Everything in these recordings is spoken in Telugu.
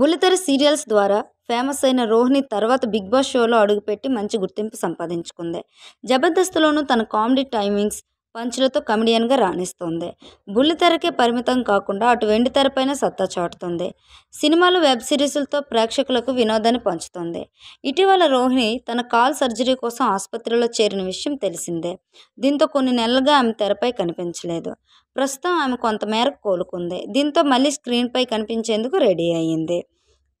బుల్లితెర సీరియల్స్ ద్వారా ఫేమస్ అయిన రోహిణి తర్వాత బిగ్ బాస్ షోలో అడుగుపెట్టి మంచి గుర్తింపు సంపాదించుకుంది జబర్దస్త్లోనూ తన కామెడీ టైమింగ్స్ పంచులతో కమెడియన్గా రాణిస్తుంది బుల్లితెరకే పరిమితం కాకుండా అటు వెండితెరపైన సత్తా చాటుతుంది సినిమాలు వెబ్ సిరీస్లతో ప్రేక్షకులకు వినోదాన్ని పంచుతుంది ఇటీవల రోహిణి తన కాల్ సర్జరీ కోసం ఆసుపత్రిలో చేరిన విషయం తెలిసిందే దీంతో కొన్ని నెలలుగా ఆమె తెరపై కనిపించలేదు ప్రస్తుతం ఆమె కొంతమేరకు కోలుకుంది దీంతో మళ్ళీ స్క్రీన్పై కనిపించేందుకు రెడీ అయ్యింది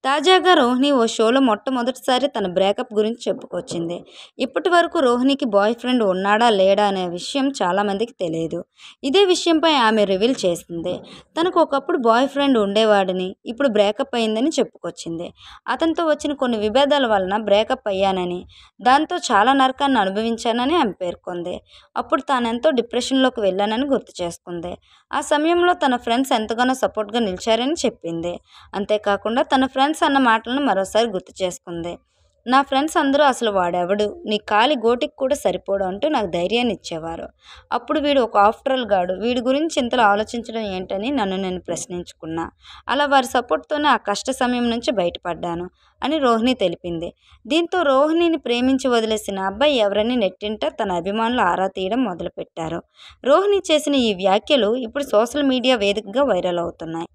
తాజాగా రోహిణి ఓ షోలో మొట్టమొదటిసారి తన బ్రేకప్ గురించి చెప్పుకొచ్చింది ఇప్పటి వరకు రోహిణికి బాయ్ ఫ్రెండ్ ఉన్నాడా లేడా అనే విషయం చాలామందికి తెలియదు ఇదే విషయంపై ఆమె రివీల్ చేసింది తనకు ఒకప్పుడు బాయ్ ఫ్రెండ్ ఉండేవాడని ఇప్పుడు బ్రేకప్ అయిందని చెప్పుకొచ్చింది అతనితో వచ్చిన కొన్ని విభేదాల వలన బ్రేకప్ అయ్యానని దాంతో చాలా నరకాన్ని అనుభవించానని ఆమె పేర్కొంది అప్పుడు ఎంతో డిప్రెషన్లోకి వెళ్ళానని గుర్తు చేసుకుంది ఆ సమయంలో తన ఫ్రెండ్స్ ఎంతగానో సపోర్ట్గా నిలిచారని చెప్పింది అంతేకాకుండా తన ఫ్రెండ్స్ ఫ్రెండ్స్ అన్న మాటలను మరోసారి గుర్తు చేసుకుంది నా ఫ్రెండ్స్ అందరూ అసలు వాడెవడు నీ కాలి గోటికి కూడా సరిపోడు అంటూ నాకు ధైర్యాన్ని ఇచ్చేవారు అప్పుడు వీడు ఒక ఆఫ్టరల్ గాడు వీడి గురించి ఇంతలో ఆలోచించడం ఏంటని నన్ను నేను ప్రశ్నించుకున్నా అలా వారి సపోర్ట్తోనే ఆ కష్ట సమయం నుంచి బయటపడ్డాను అని రోహిణి తెలిపింది దీంతో రోహిణిని ప్రేమించి వదిలేసిన అబ్బాయి ఎవరని నెట్టింట తన అభిమానులు ఆరా తీయడం మొదలుపెట్టారు రోహిణి చేసిన ఈ వ్యాఖ్యలు ఇప్పుడు సోషల్ మీడియా వేదికగా వైరల్ అవుతున్నాయి